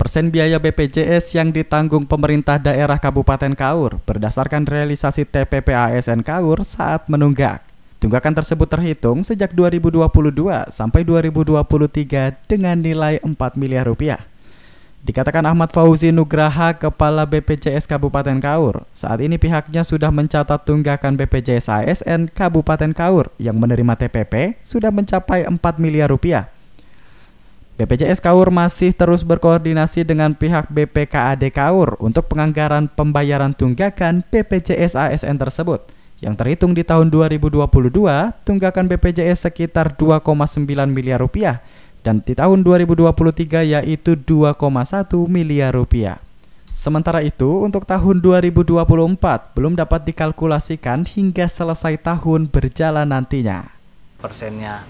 Persen biaya BPJS yang ditanggung pemerintah daerah Kabupaten Kaur berdasarkan realisasi TPP ASN Kaur saat menunggak. Tunggakan tersebut terhitung sejak 2022 sampai 2023 dengan nilai 4 miliar rupiah. Dikatakan Ahmad Fauzi Nugraha, Kepala BPJS Kabupaten Kaur, saat ini pihaknya sudah mencatat tunggakan BPJS ASN Kabupaten Kaur yang menerima TPP sudah mencapai 4 miliar rupiah. BPJS Kaur masih terus berkoordinasi dengan pihak BPKAD Kaur untuk penganggaran pembayaran tunggakan BPJS ASN tersebut. Yang terhitung di tahun 2022, tunggakan BPJS sekitar 2,9 miliar rupiah dan di tahun 2023 yaitu 2,1 miliar rupiah. Sementara itu, untuk tahun 2024 belum dapat dikalkulasikan hingga selesai tahun berjalan nantinya. Persennya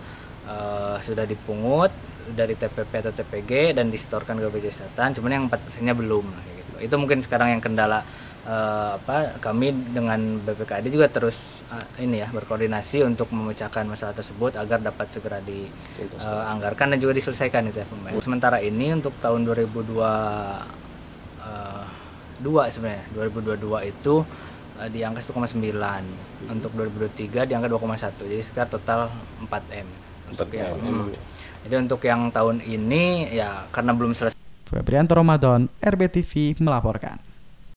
uh, sudah dipungut, dari TPP atau TPG dan disetorkan ke BPJS Kesehatan cuman yang 4 persennya belum gitu itu mungkin sekarang yang kendala uh, apa kami dengan BPKD juga terus uh, ini ya berkoordinasi untuk memecahkan masalah tersebut agar dapat segera dianggarkan eh, uh, dan juga diselesaikan itu ya pemain. Sementara ini untuk tahun 2002 dua sebenarnya 2022 itu uh, di angka 1,9 untuk 2023 di angka 2,1 jadi sekitar total 4 m untuk ya, hmm. jadi untuk yang tahun ini ya karena belum selesai Febrianto Ramadan RBTV melaporkan